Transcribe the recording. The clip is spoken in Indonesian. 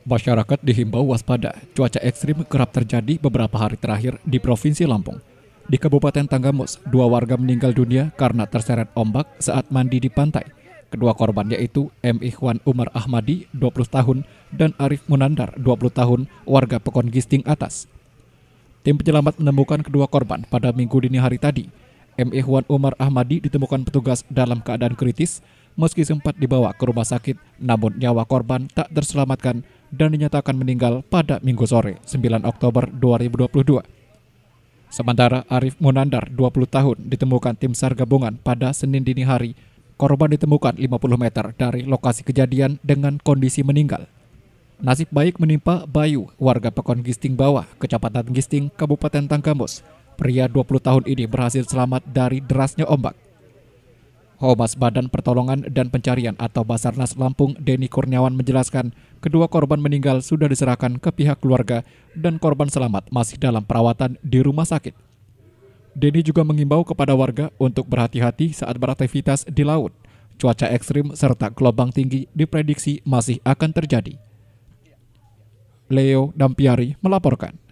Masyarakat dihimbau waspada, cuaca ekstrim kerap terjadi beberapa hari terakhir di Provinsi Lampung. Di Kabupaten Tanggamus, dua warga meninggal dunia karena terseret ombak saat mandi di pantai. Kedua korban yaitu M. Ikhwan Umar Ahmadi, 20 tahun, dan Arif Munandar, 20 tahun, warga Pekon Gisting Atas. Tim penyelamat menemukan kedua korban pada minggu dini hari tadi. M. Ikhwan Umar Ahmadi ditemukan petugas dalam keadaan kritis, meski sempat dibawa ke rumah sakit, namun nyawa korban tak terselamatkan dan dinyatakan meninggal pada minggu sore 9 Oktober 2022. Sementara Arif Munandar, 20 tahun, ditemukan tim SAR gabungan pada Senin dini hari. Korban ditemukan 50 meter dari lokasi kejadian dengan kondisi meninggal. Nasib baik menimpa Bayu, warga Pekon Gisting Bawah, Kecamatan Gisting, Kabupaten Tanggamus. Pria 20 tahun ini berhasil selamat dari derasnya ombak. Humas Badan Pertolongan dan Pencarian atau Basarnas Lampung, Denny Kurniawan menjelaskan, kedua korban meninggal sudah diserahkan ke pihak keluarga dan korban selamat masih dalam perawatan di rumah sakit. Denny juga mengimbau kepada warga untuk berhati-hati saat beraktivitas di laut. Cuaca ekstrim serta gelombang tinggi diprediksi masih akan terjadi. Leo Dampiari melaporkan.